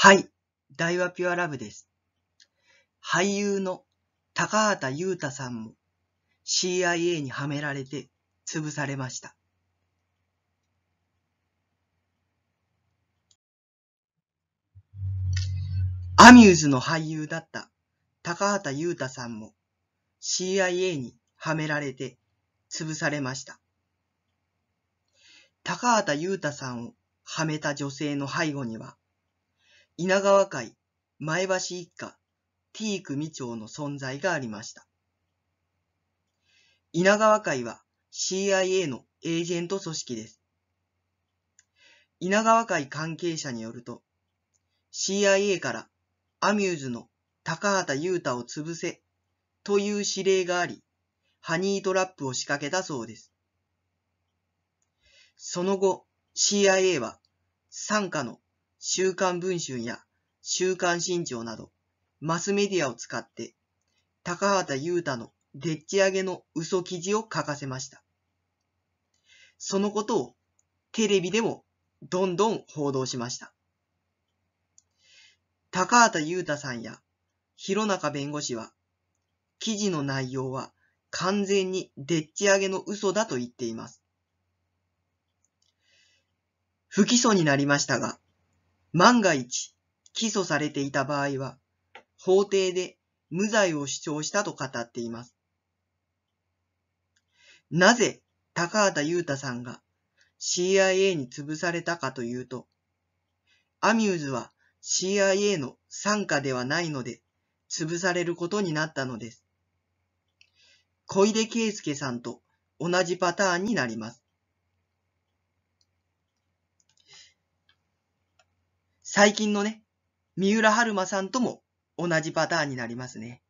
はい、大和ピュアラブです。俳優の高畑裕太さんも CIA にはめられて潰されました。アミューズの俳優だった高畑裕太さんも CIA にはめられて潰されました。高畑裕太さんをはめた女性の背後には稲川会、前橋一家、T 組長の存在がありました。稲川会は CIA のエージェント組織です。稲川会関係者によると、CIA からアミューズの高畑優太を潰せという指令があり、ハニートラップを仕掛けたそうです。その後、CIA は傘下の週刊文春や週刊新潮など、マスメディアを使って、高畑優太のでっち上げの嘘記事を書かせました。そのことをテレビでもどんどん報道しました。高畑優太さんや広中弁護士は、記事の内容は完全にでっち上げの嘘だと言っています。不起訴になりましたが、万が一、起訴されていた場合は、法廷で無罪を主張したと語っています。なぜ高畑裕太さんが CIA に潰されたかというと、アミューズは CIA の傘下ではないので、潰されることになったのです。小出圭介さんと同じパターンになります。最近のね、三浦春馬さんとも同じパターンになりますね。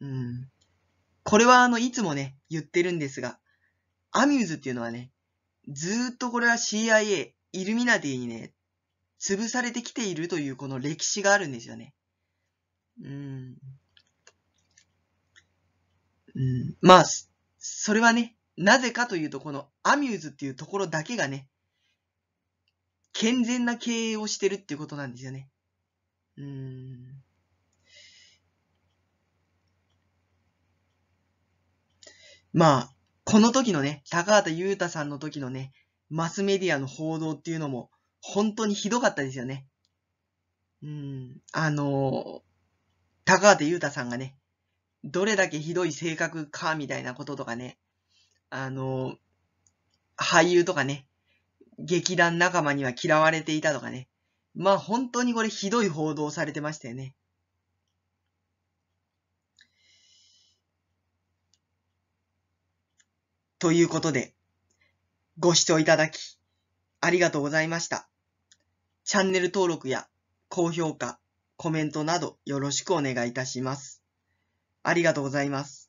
うん。これはあの、いつもね、言ってるんですが、アミューズっていうのはね、ずーっとこれは CIA、イルミナティにね、潰されてきているというこの歴史があるんですよね。うん。うん、まあ、それはね、なぜかというと、このアミューズっていうところだけがね、健全な経営をしてるっていうことなんですよね。うん。まあ、この時のね、高畑裕太さんの時のね、マスメディアの報道っていうのも、本当にひどかったですよね。うん、あのー、高畑裕太さんがね、どれだけひどい性格か、みたいなこととかね、あのー、俳優とかね、劇団仲間には嫌われていたとかね。まあ本当にこれひどい報道されてましたよね。ということで、ご視聴いただき、ありがとうございました。チャンネル登録や高評価、コメントなどよろしくお願いいたします。ありがとうございます。